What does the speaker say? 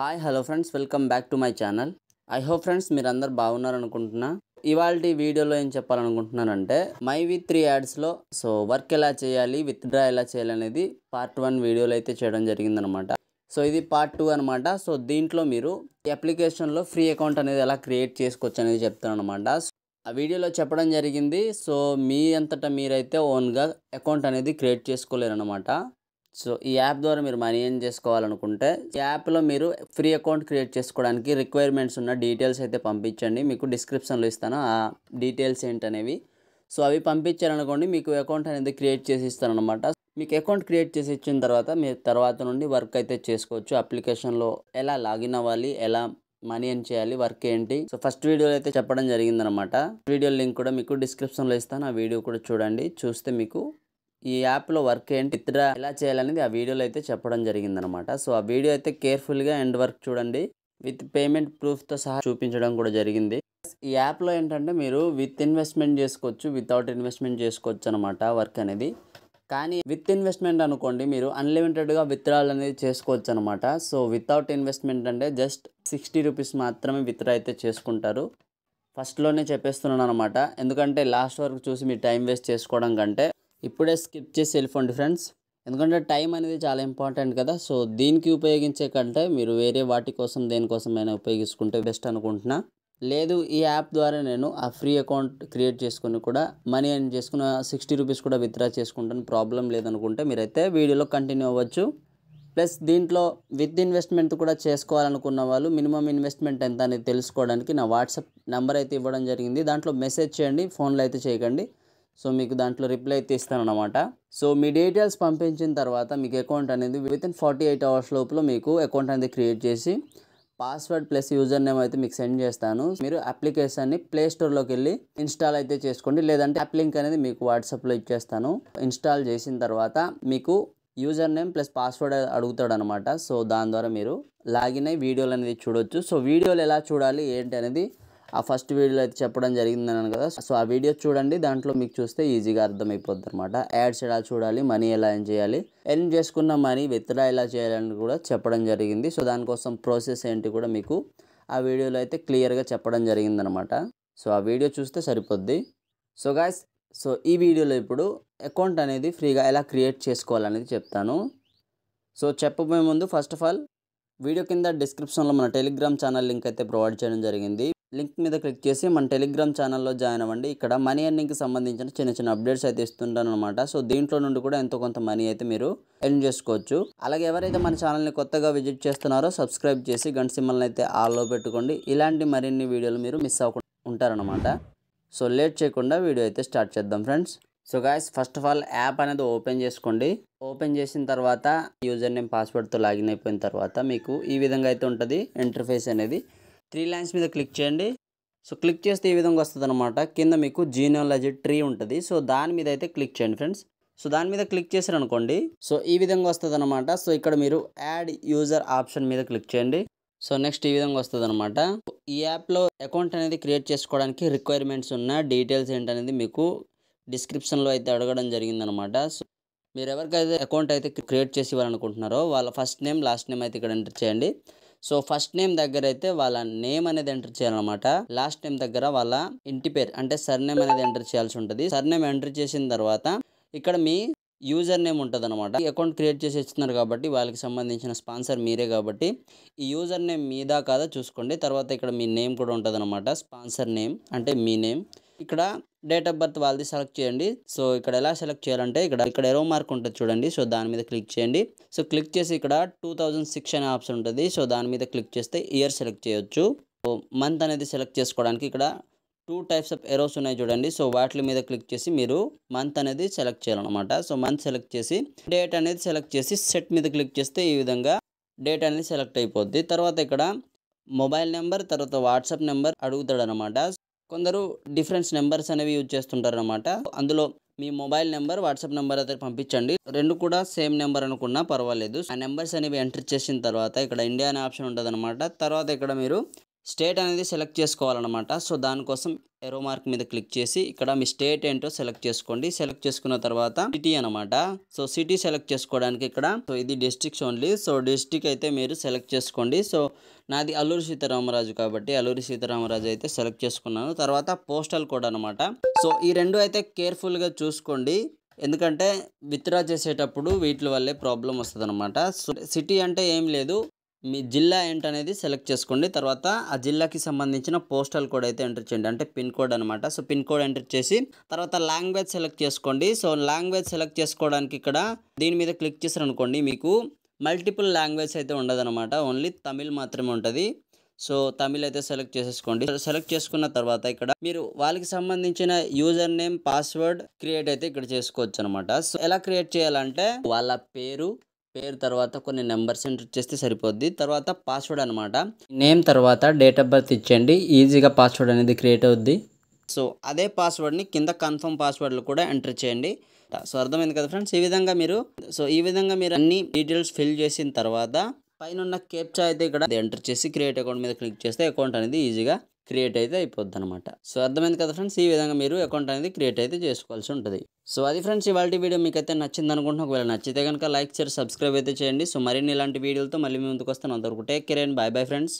hi hello friends welcome back to my channel I hope friends అందరు బాగున్నారనుకుంటున్నా ఇవాళ వీడియోలో ఏం చెప్పాలనుకుంటున్నానంటే మై వి త్రీ యాడ్స్లో సో వర్క్ ఎలా చేయాలి విత్డ్రా ఎలా చేయాలి అనేది పార్ట్ వన్ వీడియోలో అయితే చేయడం జరిగిందనమాట సో ఇది పార్ట్ టూ అనమాట సో దీంట్లో మీరు అప్లికేషన్లో ఫ్రీ అకౌంట్ అనేది ఎలా క్రియేట్ చేసుకోవచ్చు అనేది చెప్తాను అనమాట ఆ వీడియోలో చెప్పడం జరిగింది సో మీ అంతటా మీరైతే ఓన్గా అకౌంట్ అనేది క్రియేట్ చేసుకోలేరు అనమాట సో ఈ యాప్ ద్వారా మీరు మనీ ఏం చేసుకోవాలనుకుంటే ఈ యాప్లో మీరు ఫ్రీ అకౌంట్ క్రియేట్ చేసుకోవడానికి రిక్వైర్మెంట్స్ ఉన్న డీటెయిల్స్ అయితే పంపించండి మీకు డిస్క్రిప్షన్లో ఇస్తాను ఆ డీటెయిల్స్ ఏంటనేవి సో అవి పంపించారనుకోండి మీకు అకౌంట్ అనేది క్రియేట్ చేసి ఇస్తాను అనమాట మీకు అకౌంట్ క్రియేట్ చేసి ఇచ్చిన తర్వాత మీరు తర్వాత నుండి వర్క్ అయితే చేసుకోవచ్చు అప్లికేషన్లో ఎలా లాగిన్ అవ్వాలి ఎలా మనీ ఏం చేయాలి వర్క్ ఏంటి సో ఫస్ట్ వీడియోలో అయితే చెప్పడం జరిగిందనమాట వీడియో లింక్ కూడా మీకు డిస్క్రిప్షన్లో ఇస్తాను ఆ వీడియో కూడా చూడండి చూస్తే మీకు ఈ యాప్లో వర్క్ ఏంటి విత్డ్రా ఎలా చేయాలనేది ఆ వీడియోలో అయితే చెప్పడం జరిగిందనమాట సో ఆ వీడియో అయితే కేర్ఫుల్గా ఎండ్ వర్క్ చూడండి విత్ పేమెంట్ ప్రూఫ్తో సహా చూపించడం కూడా జరిగింది ఈ యాప్లో ఏంటంటే మీరు విత్ ఇన్వెస్ట్మెంట్ చేసుకోవచ్చు వితౌట్ ఇన్వెస్ట్మెంట్ చేసుకోవచ్చు అనమాట వర్క్ అనేది కానీ విత్ ఇన్వెస్ట్మెంట్ అనుకోండి మీరు అన్లిమిటెడ్గా విత్డ్రాల్ అనేది చేసుకోవచ్చు అనమాట సో వితౌట్ ఇన్వెస్ట్మెంట్ అంటే జస్ట్ సిక్స్టీ రూపీస్ మాత్రమే విత్డ్రా అయితే చేసుకుంటారు ఫస్ట్లోనే చెప్పేస్తున్నాను అనమాట ఎందుకంటే లాస్ట్ వరకు చూసి మీరు టైం వేస్ట్ చేసుకోవడం కంటే ఇప్పుడే స్కిప్ చేసి వెళ్ళిపోండి ఫ్రెండ్స్ ఎందుకంటే టైం అనేది చాలా ఇంపార్టెంట్ కదా సో దీనికి ఉపయోగించే కంటే మీరు వేరే వాటి కోసం దేనికోసమైనా ఉపయోగించుకుంటే బెస్ట్ అనుకుంటున్నా లేదు ఈ యాప్ ద్వారా నేను ఆ ఫ్రీ అకౌంట్ క్రియేట్ చేసుకుని కూడా మనీ అని చేసుకున్న సిక్స్టీ రూపీస్ కూడా విత్డ్రా చేసుకుంటాను ప్రాబ్లం లేదనుకుంటే మీరైతే వీడియోలో కంటిన్యూ అవ్వచ్చు ప్లస్ దీంట్లో విత్ ఇన్వెస్ట్మెంట్ కూడా చేసుకోవాలనుకున్న వాళ్ళు మినిమం ఇన్వెస్ట్మెంట్ ఎంత అనేది తెలుసుకోవడానికి నా వాట్సాప్ నెంబర్ అయితే ఇవ్వడం జరిగింది దాంట్లో మెసేజ్ చేయండి ఫోన్లో అయితే చేయకండి సో మీకు దాంట్లో రిప్లై అయితే అనమాట సో మీ డీటెయిల్స్ పంపించిన తర్వాత మీకు అకౌంట్ అనేది within forty eight hours లోపల మీకు అకౌంట్ అనేది క్రియేట్ చేసి పాస్వర్డ్ ప్లస్ యూజర్ నేమ్ అయితే మీకు సెండ్ చేస్తాను మీరు అప్లికేషన్ని ప్లే స్టోర్లోకి వెళ్ళి ఇన్స్టాల్ అయితే చేసుకోండి లేదంటే యాప్ లింక్ అనేది మీకు వాట్సాప్లో ఇచ్చేస్తాను ఇన్స్టాల్ చేసిన తర్వాత మీకు యూజర్ నేమ్ ప్లస్ పాస్వర్డ్ అడుగుతాడు అనమాట సో దాని ద్వారా మీరు లాగిన్ అయ్యి వీడియోలు అనేది చూడొచ్చు సో వీడియోలు ఎలా చూడాలి ఏంటి అనేది ఆ ఫస్ట్ వీడియోలో అయితే చెప్పడం జరిగింది అన్నాను కదా సో ఆ వీడియో చూడండి దాంట్లో మీకు చూస్తే ఈజీగా అర్థమైపోద్ది అనమాట యాడ్స్ ఎలా చూడాలి మనీ ఎలా ఏం చేయాలి ఎన్ చేసుకున్న మనీ విత్డ్రా ఎలా చేయాలని కూడా చెప్పడం జరిగింది సో దానికోసం ప్రాసెస్ ఏంటి కూడా మీకు ఆ వీడియోలో అయితే క్లియర్గా చెప్పడం జరిగిందనమాట సో ఆ వీడియో చూస్తే సరిపోద్ది సో గాయస్ సో ఈ వీడియోలో ఇప్పుడు అకౌంట్ అనేది ఫ్రీగా ఎలా క్రియేట్ చేసుకోవాలనేది చెప్తాను సో చెప్పబోయే ముందు ఫస్ట్ ఆఫ్ ఆల్ వీడియో కింద డిస్క్రిప్షన్లో మన టెలిగ్రామ్ ఛానల్ లింక్ అయితే ప్రొవైడ్ చేయడం జరిగింది లింక్ మీద క్లిక్ చేసి మన టెలిగ్రామ్ ఛానల్లో జాయిన్ అవ్వండి ఇక్కడ మనీ ఎర్నింగ్కి సంబంధించిన చిన్న చిన్న అప్డేట్స్ అయితే ఇస్తుంటాను అనమాట సో దీంట్లో నుండి కూడా ఎంతో కొంత మనీ అయితే మీరు ఎర్న్ చేసుకోవచ్చు అలాగే ఎవరైతే మన ఛానల్ని కొత్తగా విజిట్ చేస్తున్నారో సబ్స్క్రైబ్ చేసి గంట సింహల్ని అయితే ఆల్లో పెట్టుకోండి ఇలాంటి మరిన్ని వీడియోలు మీరు మిస్ అవ్వకుండా ఉంటారనమాట సో లేట్ చేయకుండా వీడియో అయితే స్టార్ట్ చేద్దాం friends so guys first of all app అనేది ఓపెన్ చేసుకోండి ఓపెన్ చేసిన తర్వాత యూజర్ నేమ్ పాస్వర్డ్తో లాగిన్ అయిపోయిన తర్వాత మీకు ఈ విధంగా అయితే ఉంటుంది ఇంటర్ఫేస్ అనేది త్రీ లైన్స్ మీద క్లిక్ చేయండి సో క్లిక్ చేస్తే ఈ విధంగా వస్తుంది అనమాట కింద మీకు జీనియాలజీ ట్రీ ఉంటుంది సో దాని మీద అయితే క్లిక్ చేయండి ఫ్రెండ్స్ సో దాని మీద క్లిక్ చేశారనుకోండి అనుకోండి సో ఈ విధంగా వస్తుంది అనమాట సో ఇక్కడ మీరు యాడ్ యూజర్ ఆప్షన్ మీద క్లిక్ చేయండి సో నెక్స్ట్ ఈ విధంగా వస్తుంది అనమాట ఈ యాప్లో అకౌంట్ అనేది క్రియేట్ చేసుకోవడానికి రిక్వైర్మెంట్స్ ఉన్న డీటెయిల్స్ ఏంటనేది మీకు డిస్క్రిప్షన్లో అయితే అడగడం జరిగిందనమాట సో మీరు ఎవరికైతే అకౌంట్ అయితే క్రియేట్ చేసి ఇవ్వాలనుకుంటున్నారో వాళ్ళ ఫస్ట్ నేమ్ లాస్ట్ నేమ్ అయితే ఇక్కడ ఎంటర్ చేయండి సో ఫస్ట్ నేమ్ దగ్గర అయితే వాళ్ళ నేమ్ అనేది ఎంటర్ చేయాలన్నమాట లాస్ట్ నేమ్ దగ్గర వాళ్ళ ఇంటి పేరు అంటే సర్నేమ్ అనేది ఎంటర్ చేయాల్సి ఉంటుంది సర్నేమ్ ఎంటర్ చేసిన తర్వాత ఇక్కడ మీ యూజర్ నేమ్ ఉంటుంది అనమాట అకౌంట్ క్రియేట్ చేసి ఇస్తున్నారు కాబట్టి వాళ్ళకి సంబంధించిన స్పాన్సర్ మీరే కాబట్టి ఈ యూజర్ నేమ్ మీదా కాదా చూసుకోండి తర్వాత ఇక్కడ మీ నేమ్ కూడా ఉంటుంది స్పాన్సర్ నేమ్ అంటే మీ నేమ్ ఇక్కడ డేట్ ఆఫ్ బర్త్ వాళ్ళది సెలెక్ట్ చేయండి సో ఇక్కడ ఎలా సెలెక్ట్ చేయాలంటే ఇక్కడ ఇక్కడ ఎరో మార్క్ ఉంటుంది చూడండి సో దాని మీద క్లిక్ చేయండి సో క్లిక్ చేసి ఇక్కడ టూ అనే ఆప్షన్ ఉంటుంది సో దాని మీద క్లిక్ చేస్తే ఇయర్ సెలెక్ట్ చేయొచ్చు సో మంత్ అనేది సెలెక్ట్ చేసుకోవడానికి ఇక్కడ టూ టైప్స్ ఆఫ్ ఎరోస్ ఉన్నాయి చూడండి సో వాటి మీద క్లిక్ చేసి మీరు మంత్ అనేది సెలెక్ట్ చేయాలన్నమాట సో మంత్ సెలెక్ట్ చేసి డేట్ అనేది సెలెక్ట్ చేసి సెట్ మీద క్లిక్ చేస్తే ఈ విధంగా డేట్ అనేది సెలెక్ట్ అయిపోద్ది తర్వాత ఇక్కడ మొబైల్ నెంబర్ తర్వాత వాట్సాప్ నెంబర్ అడుగుతాడు అనమాట కొందరు డిఫరెన్స్ నెంబర్స్ అనేవి యూజ్ చేస్తుంటారు అనమాట అందులో మీ మొబైల్ నెంబర్ వాట్సాప్ నెంబర్ అయితే పంపించండి రెండు కూడా సేమ్ నెంబర్ అనుకున్నా పర్వాలేదు ఆ నెంబర్స్ అనేవి ఎంటర్ చేసిన తర్వాత ఇక్కడ ఇండియా అనే ఆప్షన్ ఉంటుంది తర్వాత ఇక్కడ మీరు స్టేట్ అనేది సెలెక్ట్ చేసుకోవాలన్నమాట సో దానికోసం ఎరో మార్క్ మీద క్లిక్ చేసి ఇక్కడ మీ స్టేట్ ఏంటో సెలెక్ట్ చేసుకోండి సెలెక్ట్ చేసుకున్న తర్వాత సిటీ అనమాట సో సిటీ సెలెక్ట్ చేసుకోవడానికి ఇక్కడ సో ఇది డిస్ట్రిక్ట్స్ ఓన్లీ సో డిస్టిక్ అయితే మీరు సెలెక్ట్ చేసుకోండి సో నాది అల్లూరి సీతారామరాజు కాబట్టి అల్లూరి సీతారామరాజు అయితే సెలెక్ట్ చేసుకున్నాను తర్వాత పోస్టల్ కోడ్ అనమాట సో ఈ రెండు అయితే కేర్ఫుల్గా చూసుకోండి ఎందుకంటే విత్డ్రా చేసేటప్పుడు వీటి వల్లే ప్రాబ్లం వస్తుంది అనమాట సిటీ అంటే ఏం లేదు మీ జిల్లా ఏంటనేది సెలెక్ట్ చేసుకోండి తర్వాత ఆ జిల్లాకి సంబంధించిన పోస్టల్ కోడ్ అయితే ఎంటర్ చేయండి అంటే పిన్ కోడ్ అనమాట సో పిన్ కోడ్ ఎంటర్ చేసి తర్వాత లాంగ్వేజ్ సెలెక్ట్ చేసుకోండి సో లాంగ్వేజ్ సెలెక్ట్ చేసుకోవడానికి ఇక్కడ దీని మీద క్లిక్ చేశారనుకోండి మీకు మల్టిపుల్ లాంగ్వేజ్ అయితే ఉండదనమాట ఓన్లీ తమిళ్ మాత్రమే ఉంటుంది సో తమిళ్ అయితే సెలెక్ట్ చేసేసుకోండి సెలెక్ట్ చేసుకున్న తర్వాత ఇక్కడ మీరు వాళ్ళకి సంబంధించిన యూజర్ నేమ్ పాస్వర్డ్ క్రియేట్ అయితే ఇక్కడ చేసుకోవచ్చు అనమాట సో ఎలా క్రియేట్ చేయాలంటే వాళ్ళ పేరు పేరు తర్వాత కొన్ని నెంబర్స్ ఎంటర్ చేస్తే సరిపోద్ది తర్వాత పాస్వర్డ్ అనమాట నేమ్ తర్వాత డేట్ ఆఫ్ బర్త్ ఇచ్చేయండి ఈజీగా పాస్వర్డ్ అనేది క్రియేట్ అవుద్ది సో అదే పాస్వర్డ్ని కింద కన్ఫర్మ్ పాస్వర్డ్లు కూడా ఎంటర్ చేయండి సో అర్థమైంది కదా ఫ్రెండ్స్ ఈ విధంగా మీరు సో ఈ విధంగా మీరు అన్ని డీటెయిల్స్ ఫిల్ చేసిన తర్వాత పైన ఉన్న కేప్చా అయితే ఇక్కడ ఎంటర్ చేసి క్రియేట్ అకౌంట్ మీద క్లిక్ చేస్తే అకౌంట్ అనేది ఈజీగా క్రియేట్ అయితే అయిపోద్ది అనమాట సో అర్థమైంది కదా ఫ్రెండ్స్ ఈ విధంగా మీరు అకౌంట్ అనేది క్రియేట్ అయితే చేసుకోవాల్సి ఉంటుంది సో అది ఫ్రెండ్స్ ఇవాళ వీడియో మీకు అయితే నచ్చింది అనుకుంటున్నా ఒకవేళ నచ్చితే కనుక లైక్ చేసి సబ్స్క్రైబ్ అయితే చేయండి సో మరిన్ని ఇలాంటి వీడియోలతో మళ్ళీ మీ ముందుకు వస్తాను అందరికీ take care and bye bye friends